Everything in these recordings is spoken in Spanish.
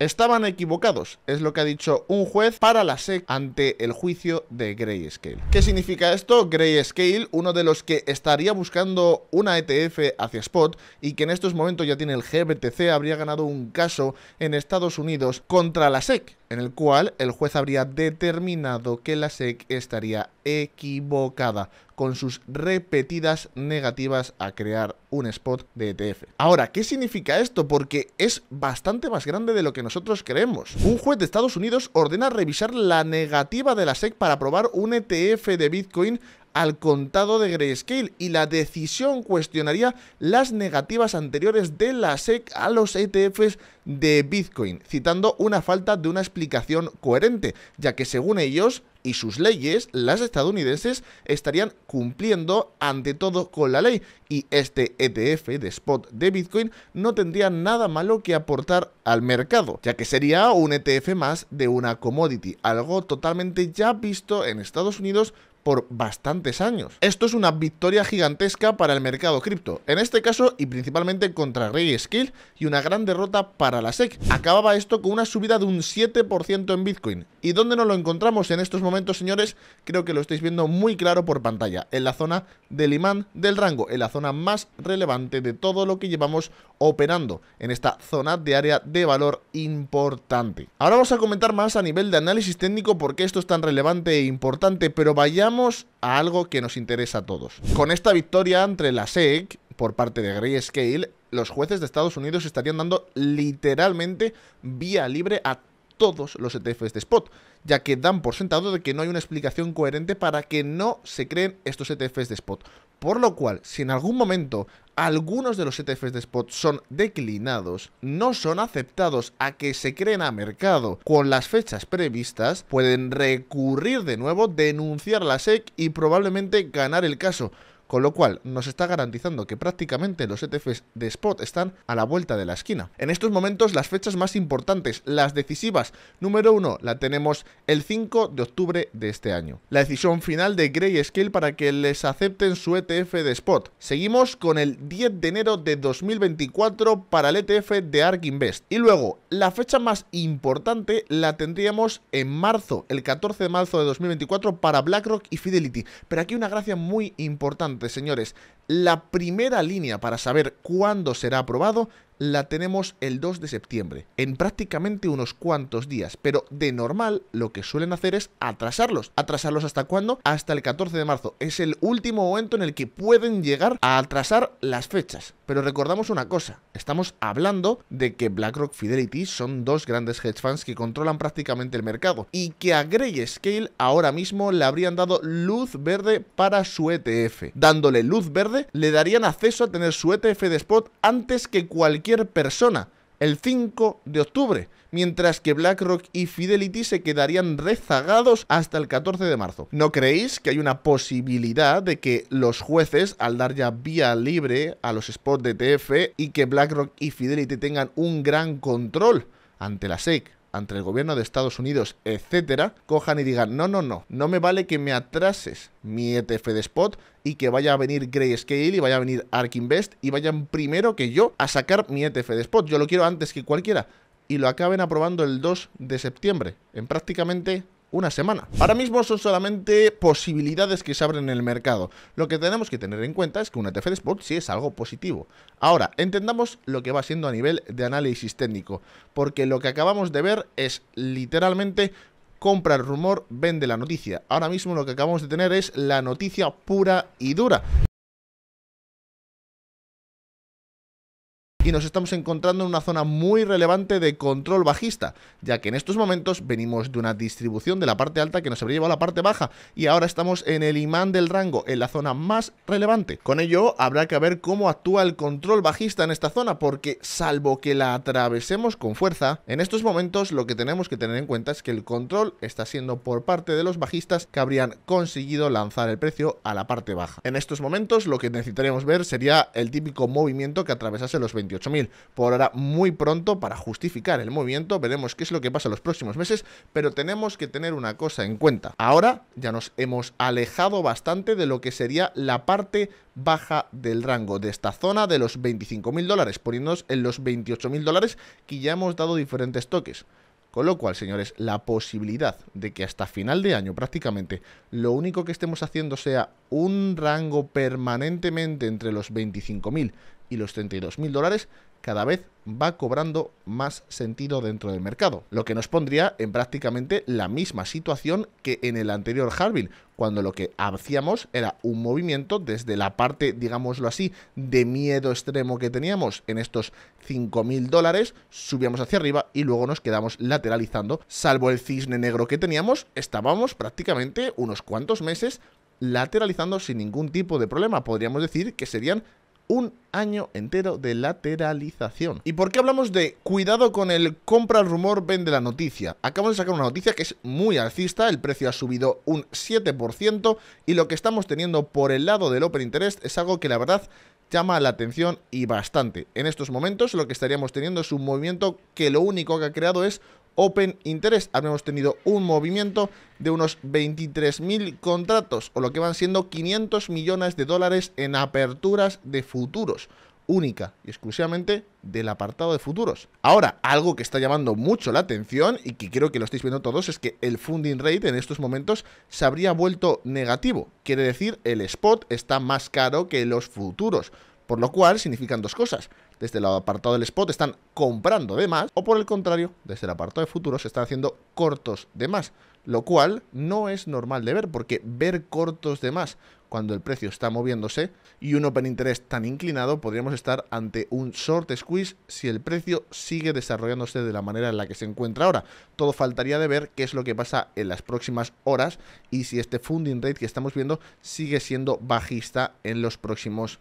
Estaban equivocados, es lo que ha dicho un juez para la SEC ante el juicio de Grayscale. ¿Qué significa esto? Grayscale, uno de los que estaría buscando una ETF hacia Spot y que en estos momentos ya tiene el GBTC, habría ganado un caso en Estados Unidos contra la SEC en el cual el juez habría determinado que la SEC estaría equivocada con sus repetidas negativas a crear un spot de ETF. Ahora, ¿qué significa esto? Porque es bastante más grande de lo que nosotros creemos. Un juez de Estados Unidos ordena revisar la negativa de la SEC para aprobar un ETF de Bitcoin al contado de Grayscale y la decisión cuestionaría las negativas anteriores de la SEC a los ETFs de Bitcoin, citando una falta de una explicación coherente, ya que según ellos y sus leyes, las estadounidenses estarían cumpliendo ante todo con la ley y este ETF de spot de Bitcoin no tendría nada malo que aportar al mercado, ya que sería un ETF más de una commodity, algo totalmente ya visto en Estados Unidos por bastantes años. Esto es una victoria gigantesca para el mercado cripto, en este caso y principalmente contra Rey Skill y una gran derrota para la SEC. Acababa esto con una subida de un 7% en Bitcoin. ¿Y dónde nos lo encontramos en estos momentos, señores? Creo que lo estáis viendo muy claro por pantalla, en la zona del imán del rango, en la zona más relevante de todo lo que llevamos operando, en esta zona de área de valor importante. Ahora vamos a comentar más a nivel de análisis técnico por qué esto es tan relevante e importante, pero vayamos a algo que nos interesa a todos. Con esta victoria entre la SEC por parte de Grayscale, los jueces de Estados Unidos estarían dando literalmente vía libre a todos los ETFs de spot, ya que dan por sentado de que no hay una explicación coherente para que no se creen estos ETFs de spot. Por lo cual, si en algún momento algunos de los ETFs de spot son declinados, no son aceptados a que se creen a mercado con las fechas previstas, pueden recurrir de nuevo, denunciar la SEC y probablemente ganar el caso con lo cual nos está garantizando que prácticamente los ETFs de spot están a la vuelta de la esquina. En estos momentos las fechas más importantes, las decisivas, número uno la tenemos el 5 de octubre de este año. La decisión final de Grayscale para que les acepten su ETF de spot. Seguimos con el 10 de enero de 2024 para el ETF de ARK Invest. Y luego, la fecha más importante la tendríamos en marzo, el 14 de marzo de 2024 para BlackRock y Fidelity. Pero aquí una gracia muy importante señores, la primera línea para saber cuándo será aprobado la tenemos el 2 de septiembre, en prácticamente unos cuantos días, pero de normal lo que suelen hacer es atrasarlos. ¿Atrasarlos hasta cuándo? Hasta el 14 de marzo. Es el último momento en el que pueden llegar a atrasar las fechas. Pero recordamos una cosa, estamos hablando de que BlackRock Fidelity son dos grandes hedge funds que controlan prácticamente el mercado y que a scale ahora mismo le habrían dado luz verde para su ETF. Dándole luz verde, le darían acceso a tener su ETF de spot antes que cualquier persona el 5 de octubre, mientras que BlackRock y Fidelity se quedarían rezagados hasta el 14 de marzo. ¿No creéis que hay una posibilidad de que los jueces, al dar ya vía libre a los spots de TF y que BlackRock y Fidelity tengan un gran control ante la SEC, ante el gobierno de Estados Unidos, etcétera, cojan y digan, no, no, no, no me vale que me atrases mi ETF de spot y que vaya a venir Grayscale y vaya a venir Ark Invest y vayan primero que yo a sacar mi ETF de spot. Yo lo quiero antes que cualquiera y lo acaben aprobando el 2 de septiembre, en prácticamente una semana. Ahora mismo son solamente posibilidades que se abren en el mercado. Lo que tenemos que tener en cuenta es que una e TF de Sport sí es algo positivo. Ahora, entendamos lo que va siendo a nivel de análisis técnico, porque lo que acabamos de ver es literalmente compra el rumor, vende la noticia. Ahora mismo lo que acabamos de tener es la noticia pura y dura. y nos estamos encontrando en una zona muy relevante de control bajista, ya que en estos momentos venimos de una distribución de la parte alta que nos habría llevado a la parte baja y ahora estamos en el imán del rango, en la zona más relevante. Con ello habrá que ver cómo actúa el control bajista en esta zona, porque salvo que la atravesemos con fuerza, en estos momentos lo que tenemos que tener en cuenta es que el control está siendo por parte de los bajistas que habrían conseguido lanzar el precio a la parte baja. En estos momentos lo que necesitaremos ver sería el típico movimiento que atravesase los 20 por ahora, muy pronto para justificar el movimiento. Veremos qué es lo que pasa en los próximos meses, pero tenemos que tener una cosa en cuenta. Ahora ya nos hemos alejado bastante de lo que sería la parte baja del rango, de esta zona de los 25.000 dólares, poniéndonos en los 28.000 dólares que ya hemos dado diferentes toques. Con lo cual, señores, la posibilidad de que hasta final de año prácticamente lo único que estemos haciendo sea un rango permanentemente entre los 25.000 y los 32.000 dólares cada vez va cobrando más sentido dentro del mercado, lo que nos pondría en prácticamente la misma situación que en el anterior Harbin, cuando lo que hacíamos era un movimiento desde la parte, digámoslo así, de miedo extremo que teníamos en estos 5.000 dólares, subíamos hacia arriba y luego nos quedamos lateralizando, salvo el cisne negro que teníamos, estábamos prácticamente unos cuantos meses lateralizando sin ningún tipo de problema, podríamos decir que serían un año entero de lateralización. ¿Y por qué hablamos de cuidado con el compra el rumor, vende la noticia? Acabamos de sacar una noticia que es muy alcista, el precio ha subido un 7% y lo que estamos teniendo por el lado del Open Interest es algo que la verdad llama la atención y bastante. En estos momentos lo que estaríamos teniendo es un movimiento que lo único que ha creado es Open Interest habremos tenido un movimiento de unos 23.000 contratos o lo que van siendo 500 millones de dólares en aperturas de futuros única y exclusivamente del apartado de futuros. Ahora, algo que está llamando mucho la atención y que creo que lo estáis viendo todos es que el funding rate en estos momentos se habría vuelto negativo. Quiere decir, el spot está más caro que los futuros, por lo cual significan dos cosas desde el apartado del spot están comprando de más o por el contrario, desde el apartado de futuros se están haciendo cortos de más, lo cual no es normal de ver porque ver cortos de más cuando el precio está moviéndose y un open interest tan inclinado podríamos estar ante un short squeeze si el precio sigue desarrollándose de la manera en la que se encuentra ahora. Todo faltaría de ver qué es lo que pasa en las próximas horas y si este funding rate que estamos viendo sigue siendo bajista en los próximos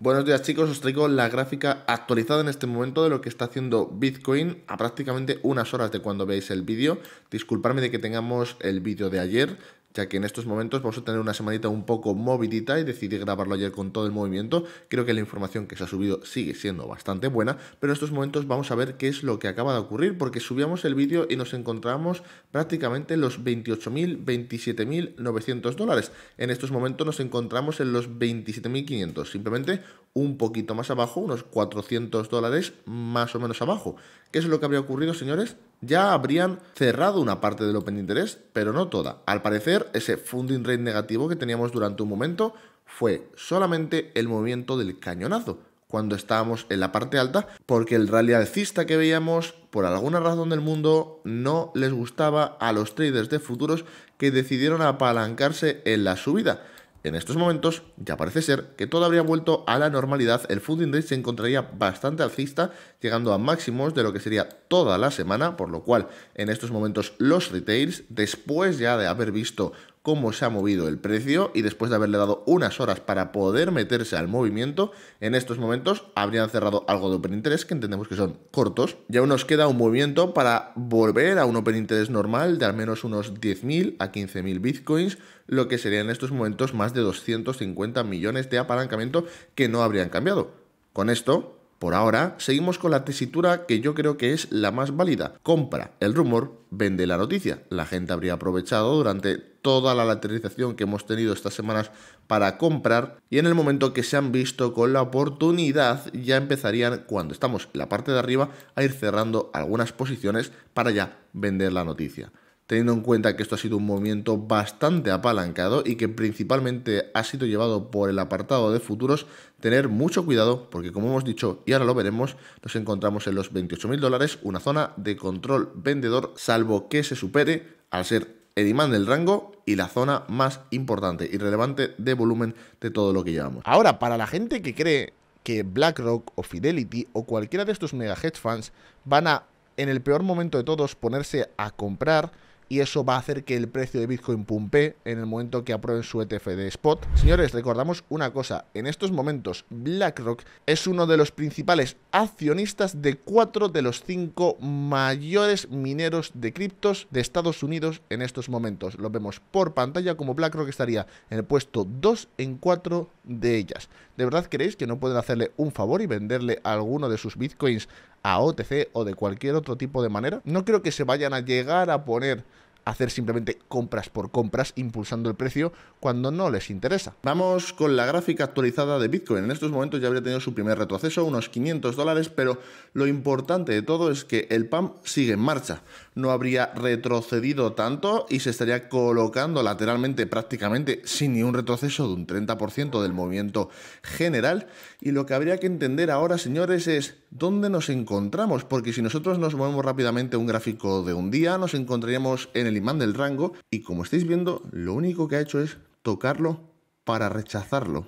Buenos días chicos, os traigo la gráfica actualizada en este momento de lo que está haciendo Bitcoin a prácticamente unas horas de cuando veáis el vídeo. Disculparme de que tengamos el vídeo de ayer, ya que en estos momentos vamos a tener una semanita un poco movidita y decidí grabarlo ayer con todo el movimiento. Creo que la información que se ha subido sigue siendo bastante buena, pero en estos momentos vamos a ver qué es lo que acaba de ocurrir, porque subíamos el vídeo y nos encontramos prácticamente los 28.000, 27.900 dólares. En estos momentos nos encontramos en los 27.500, simplemente un poquito más abajo, unos 400 dólares más o menos abajo. ¿Qué es lo que habría ocurrido, señores? ya habrían cerrado una parte del Open Interest, pero no toda. Al parecer, ese funding rate negativo que teníamos durante un momento fue solamente el movimiento del cañonazo, cuando estábamos en la parte alta, porque el rally alcista que veíamos, por alguna razón del mundo, no les gustaba a los traders de futuros que decidieron apalancarse en la subida. En estos momentos, ya parece ser que todo habría vuelto a la normalidad, el food index se encontraría bastante alcista, llegando a máximos de lo que sería toda la semana, por lo cual en estos momentos los retails, después ya de haber visto cómo se ha movido el precio y después de haberle dado unas horas para poder meterse al movimiento, en estos momentos habrían cerrado algo de Open Interest que entendemos que son cortos Ya nos queda un movimiento para volver a un Open Interest normal de al menos unos 10.000 a 15.000 bitcoins, lo que sería en estos momentos más de 250 millones de apalancamiento que no habrían cambiado. Con esto, por ahora, seguimos con la tesitura que yo creo que es la más válida. Compra el rumor, vende la noticia. La gente habría aprovechado durante toda la lateralización que hemos tenido estas semanas para comprar y en el momento que se han visto con la oportunidad ya empezarían cuando estamos en la parte de arriba a ir cerrando algunas posiciones para ya vender la noticia teniendo en cuenta que esto ha sido un movimiento bastante apalancado y que principalmente ha sido llevado por el apartado de futuros, tener mucho cuidado porque como hemos dicho y ahora lo veremos, nos encontramos en los 28.000 dólares, una zona de control vendedor, salvo que se supere al ser el imán del rango y la zona más importante y relevante de volumen de todo lo que llevamos. Ahora, para la gente que cree que BlackRock o Fidelity o cualquiera de estos mega hedge funds van a, en el peor momento de todos, ponerse a comprar y eso va a hacer que el precio de Bitcoin pumpee en el momento que aprueben su ETF de spot. Señores, recordamos una cosa, en estos momentos BlackRock es uno de los principales accionistas de cuatro de los cinco mayores mineros de criptos de Estados Unidos en estos momentos. Lo vemos por pantalla como BlackRock estaría en el puesto 2 en 4 de ellas. ¿De verdad creéis que no pueden hacerle un favor y venderle alguno de sus bitcoins a OTC o de cualquier otro tipo de manera, no creo que se vayan a llegar a poner hacer simplemente compras por compras impulsando el precio cuando no les interesa. Vamos con la gráfica actualizada de Bitcoin. En estos momentos ya habría tenido su primer retroceso, unos 500 dólares, pero lo importante de todo es que el PAM sigue en marcha. No habría retrocedido tanto y se estaría colocando lateralmente prácticamente sin ni un retroceso de un 30% del movimiento general. Y lo que habría que entender ahora, señores, es dónde nos encontramos, porque si nosotros nos movemos rápidamente un gráfico de un día, nos encontraríamos en el el imán del rango y como estáis viendo, lo único que ha hecho es tocarlo para rechazarlo.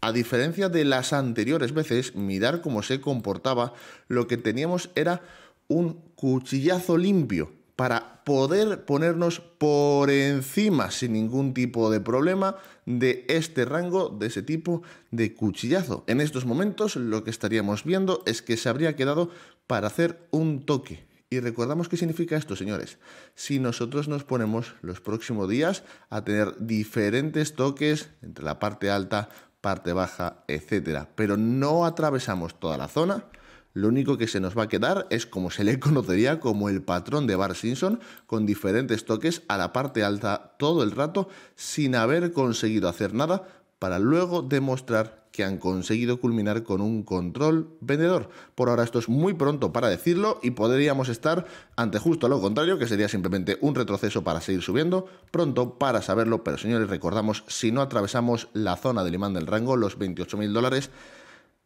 A diferencia de las anteriores veces, mirar cómo se comportaba, lo que teníamos era un cuchillazo limpio para poder ponernos por encima sin ningún tipo de problema de este rango, de ese tipo de cuchillazo. En estos momentos lo que estaríamos viendo es que se habría quedado para hacer un toque. Y recordamos qué significa esto, señores. Si nosotros nos ponemos los próximos días a tener diferentes toques entre la parte alta, parte baja, etcétera, pero no atravesamos toda la zona, lo único que se nos va a quedar es como se le conocería como el patrón de Bar Simpson, con diferentes toques a la parte alta todo el rato sin haber conseguido hacer nada para luego demostrar que han conseguido culminar con un control vendedor. Por ahora esto es muy pronto para decirlo y podríamos estar ante justo lo contrario, que sería simplemente un retroceso para seguir subiendo. Pronto para saberlo, pero señores, recordamos, si no atravesamos la zona del imán del rango, los 28.000 dólares,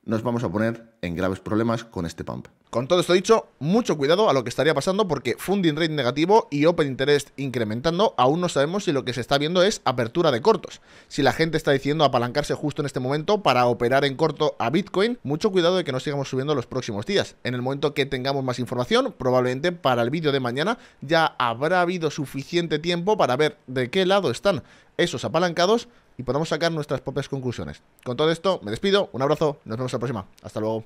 nos vamos a poner en graves problemas con este pump. Con todo esto dicho, mucho cuidado a lo que estaría pasando porque funding rate negativo y open interest incrementando, aún no sabemos si lo que se está viendo es apertura de cortos. Si la gente está diciendo apalancarse justo en este momento para operar en corto a Bitcoin, mucho cuidado de que no sigamos subiendo los próximos días. En el momento que tengamos más información, probablemente para el vídeo de mañana ya habrá habido suficiente tiempo para ver de qué lado están esos apalancados y podamos sacar nuestras propias conclusiones. Con todo esto, me despido, un abrazo, nos vemos la próxima. Hasta luego.